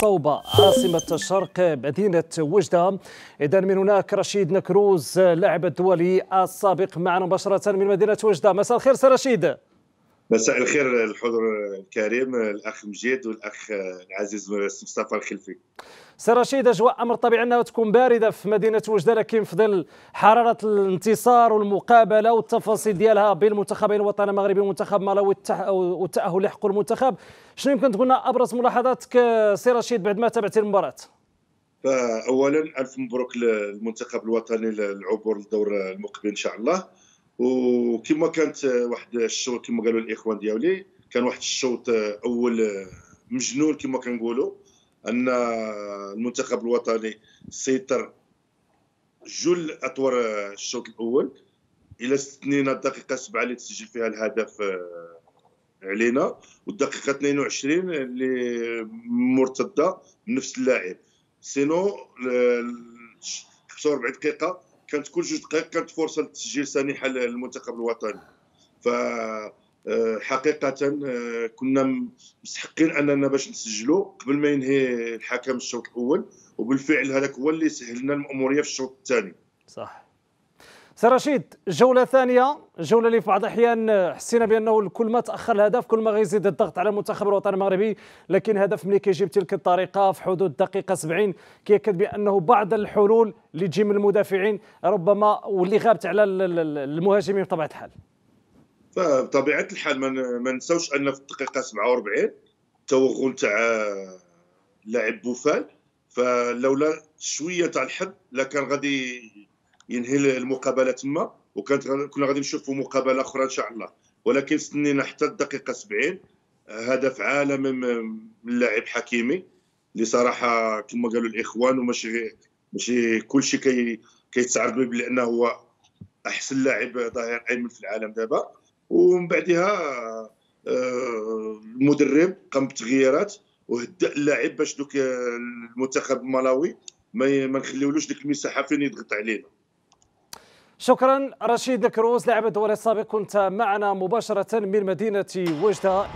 صوبة عاصمة الشرق مدينة وجدة إذا من هناك رشيد نكروز لاعب الدولي السابق معنا مباشرة من مدينة وجدة مساء الخير سي رشيد مساء الخير الحضور الكريم الاخ مجيد والاخ العزيز مصطفى الخلفي سي رشيد اجواء امر طبيعي انها تكون بارده في مدينه وجده لكن في ظل حراره الانتصار والمقابله والتفاصيل ديالها بين المنتخبين الوطني المغربي ومنتخب مالاوي والتاهل لحق المنتخب شنو يمكن تقول لنا ابرز ملاحظاتك سي رشيد بعد ما تابعت المباراه فاولا الف مبروك للمنتخب الوطني العبور للدور المقبل ان شاء الله وكما كانت واحد الشوط كما قالوا الاخوان ديالي كان واحد الشوط اول مجنون كما كنقولوا ان المنتخب الوطني سيطر جل اطوار الشوط الاول الى استثنينا الدقيقه 7 اللي تسجل فيها الهدف آه، علينا والدقيقه 22 اللي مرتده نفس اللاعب سينو 45 آه، دقيقه كانت كل جوج دقائق كانت فرصه لتسجيل سانحه للمنتخب الوطني ف آه، حقيقة آه، كنا مستحقين اننا باش نسجلوا قبل ما ينهي الحكم الشوط الاول وبالفعل هذاك هو اللي سهلنا المأمورية في الشوط الثاني. صح. سي رشيد جولة ثانية جولة اللي في بعض الأحيان حسينا بأنه كل ما تأخر الهدف كل ما غيزيد الضغط على المنتخب الوطني المغربي لكن هدف ملي كيجي بتلك الطريقة في حدود الدقيقة 70 كيأكد بأنه بعض الحلول اللي تجي من المدافعين ربما واللي غابت على المهاجمين بطبيعة الحال بطبيعة الحال ما نساوش أن في الدقيقة 47 التوغل تاع لاعب بوفال فلولا شويه تاع الحظ لكان غادي ينهي المقابله تما وكانت كنا غادي نشوفوا مقابله اخرى ان شاء الله ولكن استنينا حتى الدقيقه 70 هدف عالم من اللاعب حكيمي اللي صراحه كما قالوا الاخوان وماشي ماشي كلشي كي كيتسعر به بلي هو احسن لاعب ظهير ايمن في العالم دابا ومن بعدها آه، المدرب قام بتغييرات وهدأ اللاعب باش دوك المنتخب الملاوي ما نخليولوش ديك المساحه فين يضغط علينا شكرا رشيد كروز لاعب الدوري السابق كنت معنا مباشرة من مدينة وجدة